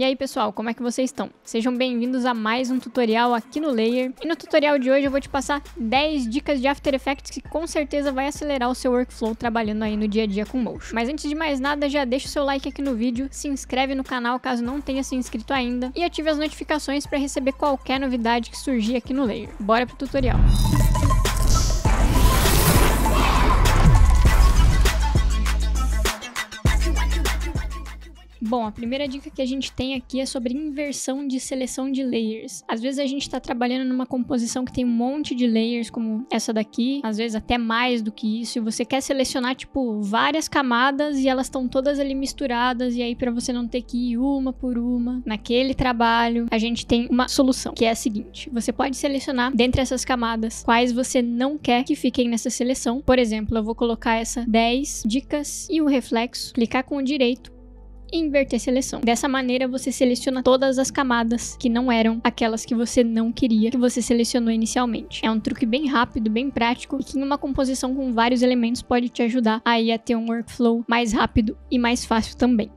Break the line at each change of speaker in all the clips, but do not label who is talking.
E aí pessoal, como é que vocês estão? Sejam bem-vindos a mais um tutorial aqui no Layer. E no tutorial de hoje eu vou te passar 10 dicas de After Effects que com certeza vai acelerar o seu workflow trabalhando aí no dia a dia com Motion. Mas antes de mais nada, já deixa o seu like aqui no vídeo, se inscreve no canal caso não tenha se inscrito ainda e ative as notificações para receber qualquer novidade que surgir aqui no Layer. Bora pro tutorial! Música Bom, a primeira dica que a gente tem aqui é sobre inversão de seleção de layers. Às vezes a gente está trabalhando numa composição que tem um monte de layers, como essa daqui, às vezes até mais do que isso, e você quer selecionar, tipo, várias camadas e elas estão todas ali misturadas, e aí para você não ter que ir uma por uma naquele trabalho, a gente tem uma solução, que é a seguinte: você pode selecionar dentre essas camadas quais você não quer que fiquem nessa seleção. Por exemplo, eu vou colocar essa 10 dicas e o reflexo, clicar com o direito e inverter seleção. Dessa maneira, você seleciona todas as camadas que não eram aquelas que você não queria, que você selecionou inicialmente. É um truque bem rápido, bem prático e que em uma composição com vários elementos pode te ajudar aí a ter um workflow mais rápido e mais fácil também.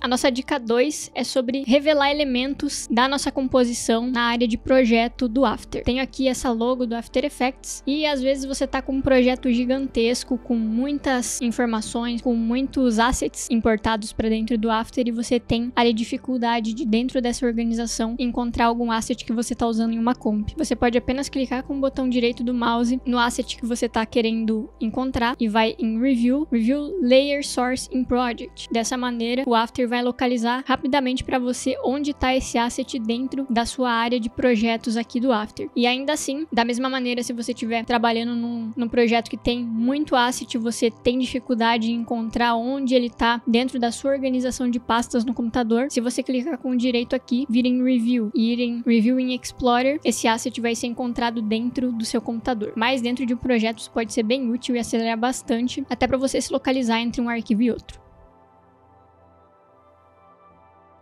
A nossa dica 2 é sobre revelar elementos da nossa composição na área de projeto do After. Tenho aqui essa logo do After Effects e às vezes você tá com um projeto gigantesco com muitas informações, com muitos assets importados para dentro do After e você tem ali dificuldade de dentro dessa organização encontrar algum asset que você tá usando em uma comp. Você pode apenas clicar com o botão direito do mouse no asset que você tá querendo encontrar e vai em Review, Review Layer Source in Project. Dessa maneira, o After vai localizar rapidamente para você onde está esse asset dentro da sua área de projetos aqui do After. E ainda assim, da mesma maneira, se você estiver trabalhando num, num projeto que tem muito asset, você tem dificuldade em encontrar onde ele está dentro da sua organização de pastas no computador. Se você clicar com o direito aqui, vir em Review e ir em Review em Explorer, esse asset vai ser encontrado dentro do seu computador. Mas dentro de um projeto isso pode ser bem útil e acelerar bastante, até para você se localizar entre um arquivo e outro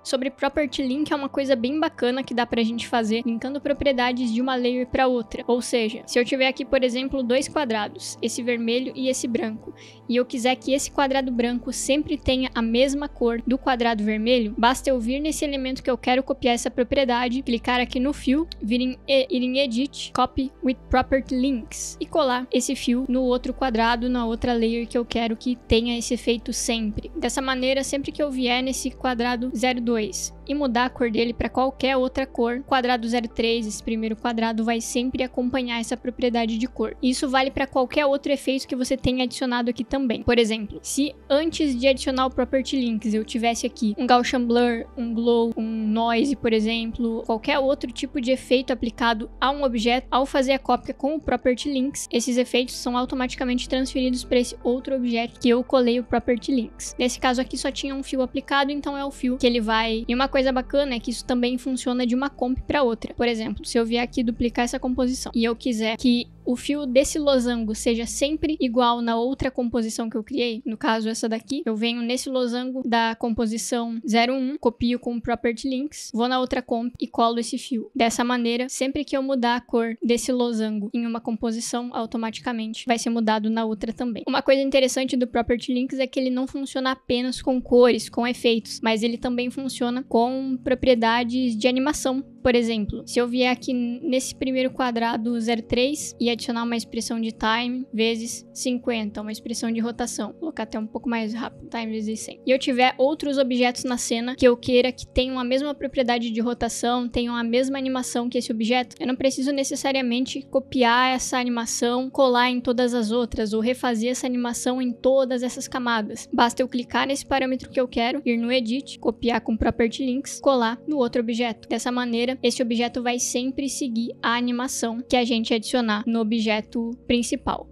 sobre property link é uma coisa bem bacana que dá pra gente fazer linkando propriedades de uma layer para outra. Ou seja, se eu tiver aqui, por exemplo, dois quadrados, esse vermelho e esse branco, e eu quiser que esse quadrado branco sempre tenha a mesma cor do quadrado vermelho, basta eu vir nesse elemento que eu quero copiar essa propriedade, clicar aqui no fio, vir em, e, ir em edit, copy with property links e colar esse fio no outro quadrado, na outra layer que eu quero que tenha esse efeito sempre. Dessa maneira, sempre que eu vier nesse quadrado 02 2 e mudar a cor dele para qualquer outra cor, quadrado 03, esse primeiro quadrado, vai sempre acompanhar essa propriedade de cor. Isso vale para qualquer outro efeito que você tenha adicionado aqui também. Por exemplo, se antes de adicionar o Property Links eu tivesse aqui um Gaussian Blur, um Glow, um Noise, por exemplo, qualquer outro tipo de efeito aplicado a um objeto, ao fazer a cópia com o Property Links, esses efeitos são automaticamente transferidos para esse outro objeto que eu colei o Property Links. Nesse caso aqui só tinha um fio aplicado, então é o fio que ele vai em uma coisa bacana é que isso também funciona de uma comp para outra. Por exemplo, se eu vier aqui duplicar essa composição e eu quiser que o fio desse losango seja sempre igual na outra composição que eu criei, no caso essa daqui, eu venho nesse losango da composição 01, copio com property links, vou na outra comp e colo esse fio. Dessa maneira, sempre que eu mudar a cor desse losango em uma composição, automaticamente vai ser mudado na outra também. Uma coisa interessante do property links é que ele não funciona apenas com cores, com efeitos, mas ele também funciona com propriedades de animação por exemplo, se eu vier aqui nesse primeiro quadrado 03 e adicionar uma expressão de time vezes 50, uma expressão de rotação, vou colocar até um pouco mais rápido, time vezes 100, e eu tiver outros objetos na cena que eu queira que tenham a mesma propriedade de rotação, tenham a mesma animação que esse objeto, eu não preciso necessariamente copiar essa animação, colar em todas as outras ou refazer essa animação em todas essas camadas. Basta eu clicar nesse parâmetro que eu quero, ir no Edit, copiar com Property Links, colar no outro objeto. Dessa maneira, este esse objeto vai sempre seguir a animação que a gente adicionar no objeto principal.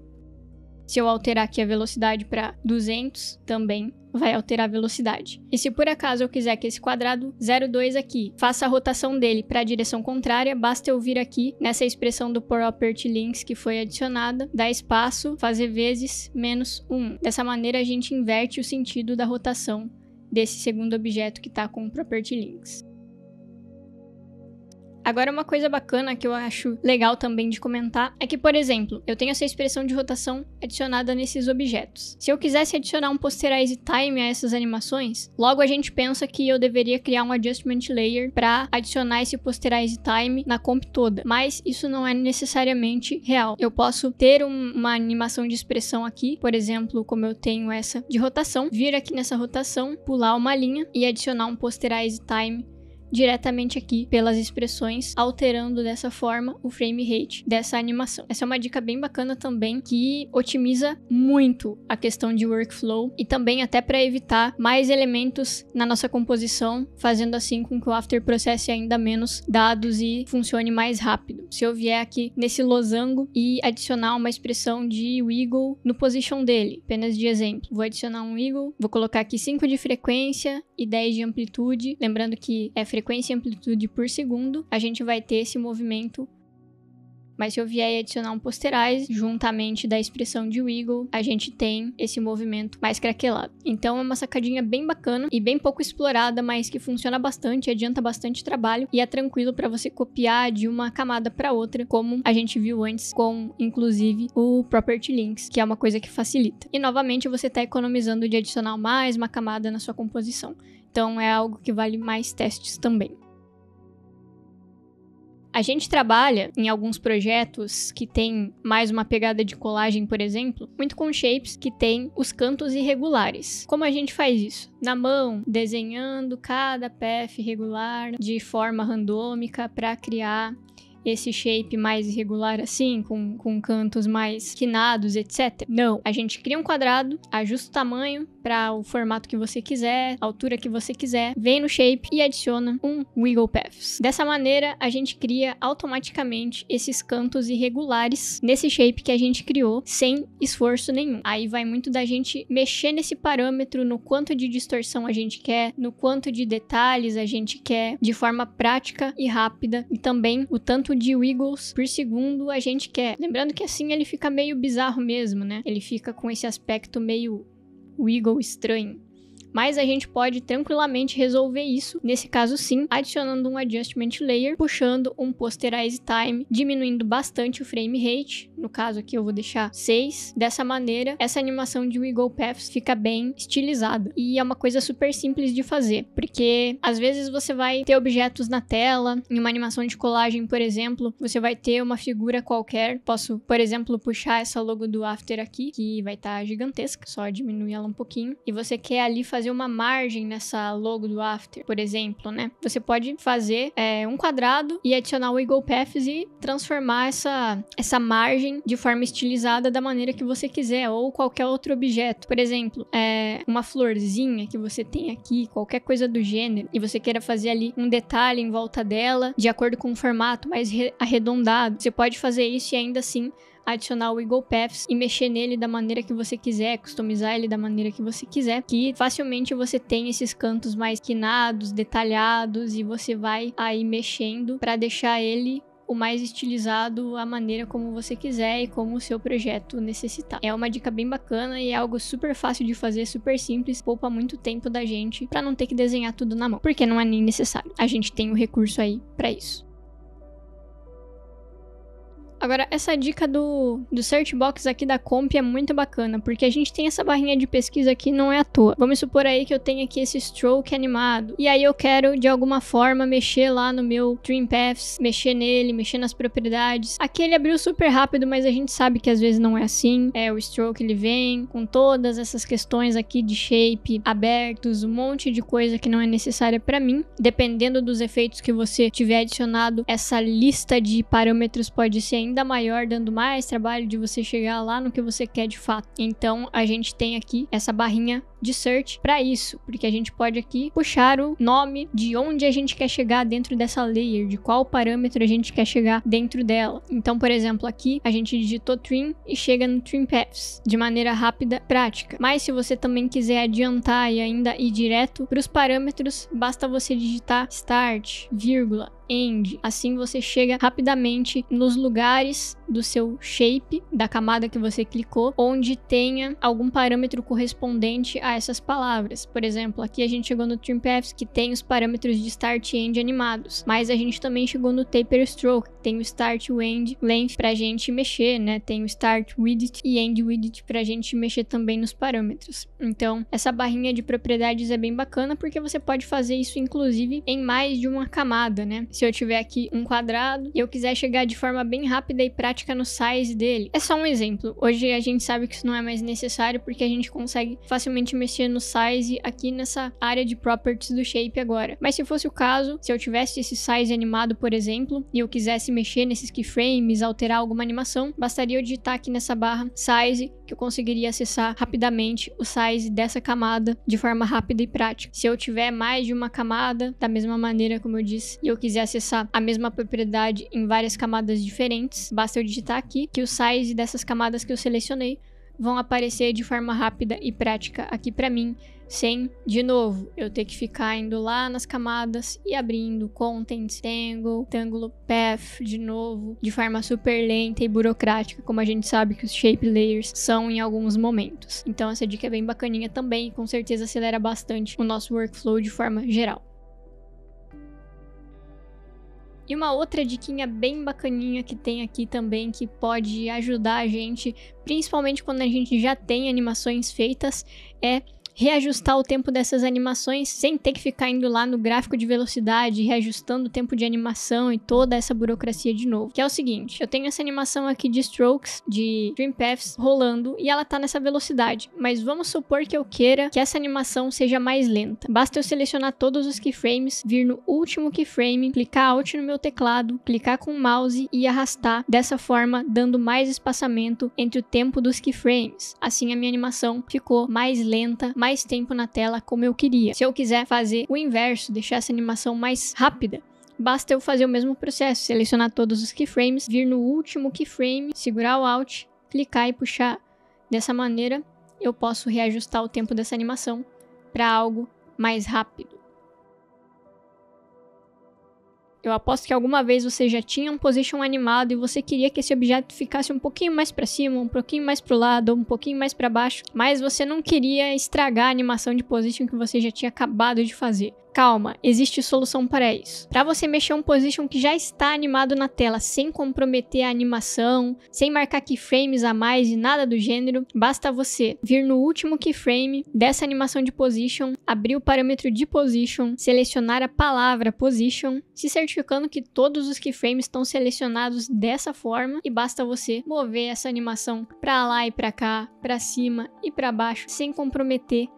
Se eu alterar aqui a velocidade para 200, também vai alterar a velocidade. E se por acaso eu quiser que esse quadrado 02 aqui faça a rotação dele para a direção contrária, basta eu vir aqui nessa expressão do property links que foi adicionada, dar espaço, fazer vezes menos 1. Dessa maneira a gente inverte o sentido da rotação desse segundo objeto que está com o property links. Agora, uma coisa bacana que eu acho legal também de comentar é que, por exemplo, eu tenho essa expressão de rotação adicionada nesses objetos. Se eu quisesse adicionar um posterize time a essas animações, logo a gente pensa que eu deveria criar um adjustment layer para adicionar esse posterize time na comp toda, mas isso não é necessariamente real. Eu posso ter um, uma animação de expressão aqui, por exemplo, como eu tenho essa de rotação, vir aqui nessa rotação, pular uma linha e adicionar um posterize time diretamente aqui pelas expressões, alterando dessa forma o frame rate dessa animação. Essa é uma dica bem bacana também que otimiza muito a questão de workflow e também até para evitar mais elementos na nossa composição, fazendo assim com que o After processe ainda menos dados e funcione mais rápido. Se eu vier aqui nesse losango e adicionar uma expressão de wiggle no position dele, apenas de exemplo, vou adicionar um wiggle, vou colocar aqui 5 de frequência e 10 de amplitude, lembrando que é frequência frequência e amplitude por segundo, a gente vai ter esse movimento mas se eu vier e adicionar um posterize, juntamente da expressão de wiggle, a gente tem esse movimento mais craquelado. Então é uma sacadinha bem bacana e bem pouco explorada, mas que funciona bastante, adianta bastante trabalho e é tranquilo para você copiar de uma camada para outra, como a gente viu antes com, inclusive, o Property Links, que é uma coisa que facilita. E novamente você está economizando de adicionar mais uma camada na sua composição. Então é algo que vale mais testes também. A gente trabalha em alguns projetos que tem mais uma pegada de colagem, por exemplo, muito com shapes que tem os cantos irregulares. Como a gente faz isso? Na mão, desenhando cada path regular de forma randômica para criar esse shape mais irregular assim, com, com cantos mais quinados, etc. Não. A gente cria um quadrado, ajusta o tamanho para o formato que você quiser, a altura que você quiser, vem no shape e adiciona um wiggle paths. Dessa maneira, a gente cria automaticamente esses cantos irregulares nesse shape que a gente criou sem esforço nenhum. Aí vai muito da gente mexer nesse parâmetro no quanto de distorção a gente quer, no quanto de detalhes a gente quer, de forma prática e rápida e também o tanto de wiggles por segundo a gente quer. Lembrando que assim ele fica meio bizarro mesmo, né? Ele fica com esse aspecto meio wiggle estranho mas a gente pode tranquilamente resolver isso, nesse caso sim, adicionando um adjustment layer, puxando um posterize time, diminuindo bastante o frame rate, no caso aqui eu vou deixar 6. Dessa maneira, essa animação de Wiggle Paths fica bem estilizada e é uma coisa super simples de fazer, porque às vezes você vai ter objetos na tela, em uma animação de colagem, por exemplo, você vai ter uma figura qualquer, posso, por exemplo, puxar essa logo do After aqui, que vai estar tá gigantesca, só diminuir ela um pouquinho, e você quer ali fazer fazer uma margem nessa logo do After, por exemplo, né? Você pode fazer é, um quadrado e adicionar o Eagle Paths e transformar essa, essa margem de forma estilizada da maneira que você quiser, ou qualquer outro objeto. Por exemplo, é, uma florzinha que você tem aqui, qualquer coisa do gênero, e você queira fazer ali um detalhe em volta dela, de acordo com o formato mais arredondado. Você pode fazer isso e ainda assim adicionar o Eagle Paths e mexer nele da maneira que você quiser, customizar ele da maneira que você quiser, que facilmente você tem esses cantos mais quinados, detalhados e você vai aí mexendo para deixar ele o mais estilizado a maneira como você quiser e como o seu projeto necessitar. É uma dica bem bacana e é algo super fácil de fazer, super simples, poupa muito tempo da gente para não ter que desenhar tudo na mão, porque não é nem necessário. A gente tem o recurso aí para isso. Agora, essa dica do, do search box aqui da Comp é muito bacana, porque a gente tem essa barrinha de pesquisa aqui, não é à toa. Vamos supor aí que eu tenho aqui esse stroke animado, e aí eu quero, de alguma forma, mexer lá no meu Dream Paths, mexer nele, mexer nas propriedades. Aqui ele abriu super rápido, mas a gente sabe que às vezes não é assim. É, o stroke ele vem com todas essas questões aqui de shape abertos, um monte de coisa que não é necessária para mim. Dependendo dos efeitos que você tiver adicionado, essa lista de parâmetros pode ser ainda maior, dando mais trabalho de você chegar lá no que você quer de fato. Então a gente tem aqui essa barrinha de search para isso, porque a gente pode aqui puxar o nome de onde a gente quer chegar dentro dessa layer, de qual parâmetro a gente quer chegar dentro dela. Então, por exemplo, aqui a gente digitou trim e chega no trim paths de maneira rápida, prática. Mas se você também quiser adiantar e ainda ir direto para os parâmetros, basta você digitar start, vírgula end. Assim você chega rapidamente nos lugares do seu shape, da camada que você clicou, onde tenha algum parâmetro correspondente a essas palavras. Por exemplo, aqui a gente chegou no trim paths que tem os parâmetros de start e end animados, mas a gente também chegou no taper stroke, que tem o start o end length pra gente mexer, né? Tem o start width e end width pra gente mexer também nos parâmetros. Então, essa barrinha de propriedades é bem bacana porque você pode fazer isso inclusive em mais de uma camada, né? Se se eu tiver aqui um quadrado e eu quiser chegar de forma bem rápida e prática no size dele, é só um exemplo. Hoje a gente sabe que isso não é mais necessário porque a gente consegue facilmente mexer no size aqui nessa área de properties do shape agora. Mas se fosse o caso, se eu tivesse esse size animado, por exemplo, e eu quisesse mexer nesses keyframes, alterar alguma animação, bastaria eu digitar aqui nessa barra size que eu conseguiria acessar rapidamente o size dessa camada de forma rápida e prática. Se eu tiver mais de uma camada, da mesma maneira como eu disse, e eu quiser acessar a mesma propriedade em várias camadas diferentes, basta eu digitar aqui que o size dessas camadas que eu selecionei vão aparecer de forma rápida e prática aqui para mim sem, de novo, eu ter que ficar indo lá nas camadas e abrindo contents, tangle, tangle path, de novo, de forma super lenta e burocrática, como a gente sabe que os shape layers são em alguns momentos. Então essa dica é bem bacaninha também e com certeza acelera bastante o nosso workflow de forma geral. E uma outra diquinha bem bacaninha que tem aqui também que pode ajudar a gente, principalmente quando a gente já tem animações feitas, é reajustar o tempo dessas animações sem ter que ficar indo lá no gráfico de velocidade, reajustando o tempo de animação e toda essa burocracia de novo. Que é o seguinte, eu tenho essa animação aqui de strokes, de Dream Paths rolando e ela tá nessa velocidade, mas vamos supor que eu queira que essa animação seja mais lenta. Basta eu selecionar todos os keyframes, vir no último keyframe, clicar Alt no meu teclado, clicar com o mouse e arrastar dessa forma, dando mais espaçamento entre o tempo dos keyframes. Assim a minha animação ficou mais lenta, mais tempo na tela como eu queria. Se eu quiser fazer o inverso, deixar essa animação mais rápida, basta eu fazer o mesmo processo, selecionar todos os keyframes, vir no último keyframe, segurar o Alt, clicar e puxar. Dessa maneira, eu posso reajustar o tempo dessa animação para algo mais rápido. Eu aposto que alguma vez você já tinha um position animado e você queria que esse objeto ficasse um pouquinho mais para cima, um pouquinho mais para o lado, um pouquinho mais para baixo, mas você não queria estragar a animação de position que você já tinha acabado de fazer. Calma, existe solução para isso. Para você mexer um position que já está animado na tela sem comprometer a animação, sem marcar keyframes a mais e nada do gênero, basta você vir no último keyframe dessa animação de position, abrir o parâmetro de position, selecionar a palavra position, se certificando que todos os keyframes estão selecionados dessa forma e basta você mover essa animação para lá e para cá, para cima e para baixo, sem comprometer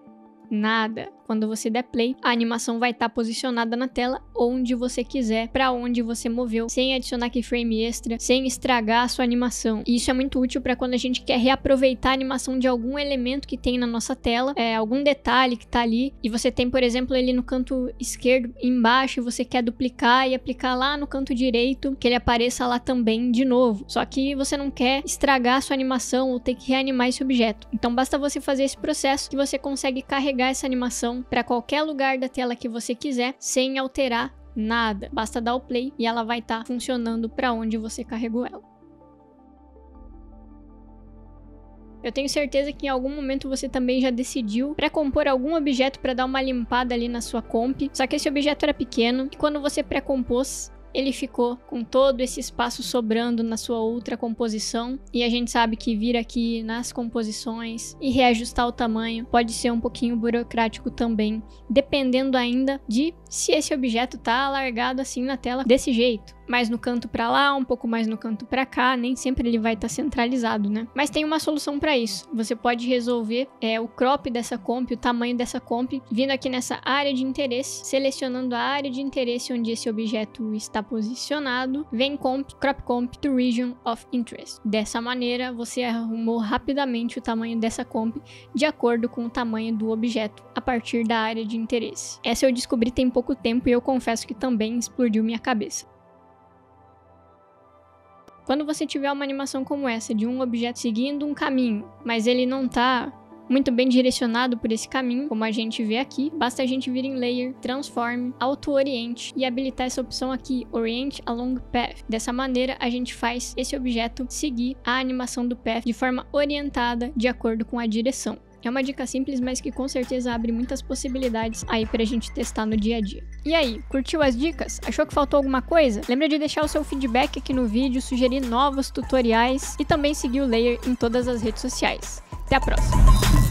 nada. Quando você der play, a animação vai estar tá posicionada na tela onde você quiser, para onde você moveu, sem adicionar keyframe extra, sem estragar a sua animação. E isso é muito útil para quando a gente quer reaproveitar a animação de algum elemento que tem na nossa tela, é, algum detalhe que está ali, e você tem, por exemplo, ele no canto esquerdo embaixo, e você quer duplicar e aplicar lá no canto direito, que ele apareça lá também de novo. Só que você não quer estragar a sua animação ou ter que reanimar esse objeto. Então basta você fazer esse processo que você consegue carregar essa animação então para qualquer lugar da tela que você quiser, sem alterar nada. Basta dar o play e ela vai estar tá funcionando para onde você carregou ela. Eu tenho certeza que em algum momento você também já decidiu pré-compor algum objeto para dar uma limpada ali na sua comp, só que esse objeto era pequeno e quando você pré-compôs, ele ficou com todo esse espaço sobrando na sua outra composição, e a gente sabe que vir aqui nas composições e reajustar o tamanho pode ser um pouquinho burocrático também, dependendo ainda de se esse objeto tá alargado assim na tela desse jeito mais no canto para lá, um pouco mais no canto para cá, nem sempre ele vai estar tá centralizado, né? Mas tem uma solução para isso. Você pode resolver é, o crop dessa comp, o tamanho dessa comp, vindo aqui nessa área de interesse, selecionando a área de interesse onde esse objeto está posicionado, vem comp, crop comp to region of interest. Dessa maneira, você arrumou rapidamente o tamanho dessa comp de acordo com o tamanho do objeto a partir da área de interesse. Essa eu descobri tem pouco tempo e eu confesso que também explodiu minha cabeça. Quando você tiver uma animação como essa, de um objeto seguindo um caminho, mas ele não está muito bem direcionado por esse caminho, como a gente vê aqui, basta a gente vir em Layer, Transform, Auto-Oriente e habilitar essa opção aqui, Orient Along Path. Dessa maneira, a gente faz esse objeto seguir a animação do path de forma orientada de acordo com a direção. É uma dica simples, mas que com certeza abre muitas possibilidades aí pra gente testar no dia a dia. E aí, curtiu as dicas? Achou que faltou alguma coisa? Lembra de deixar o seu feedback aqui no vídeo, sugerir novos tutoriais e também seguir o Layer em todas as redes sociais. Até a próxima!